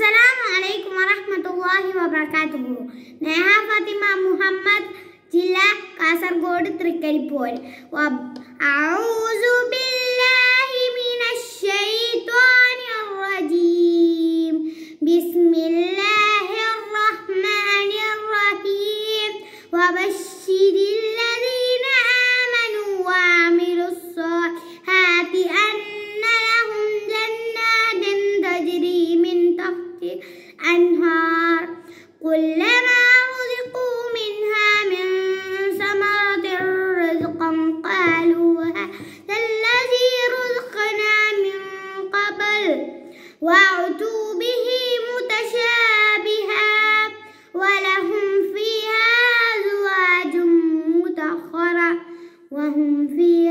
السلام عليكم ورحمة الله وبركاته نها فاطمة محمد ജില്ല تركري بول وأعوذ بالله من الشيطان الرجيم بسم الله الرحمن الرحيم وبشر وعتوبه متشابها ولهم فيها أزواج مطهرة وهم فيها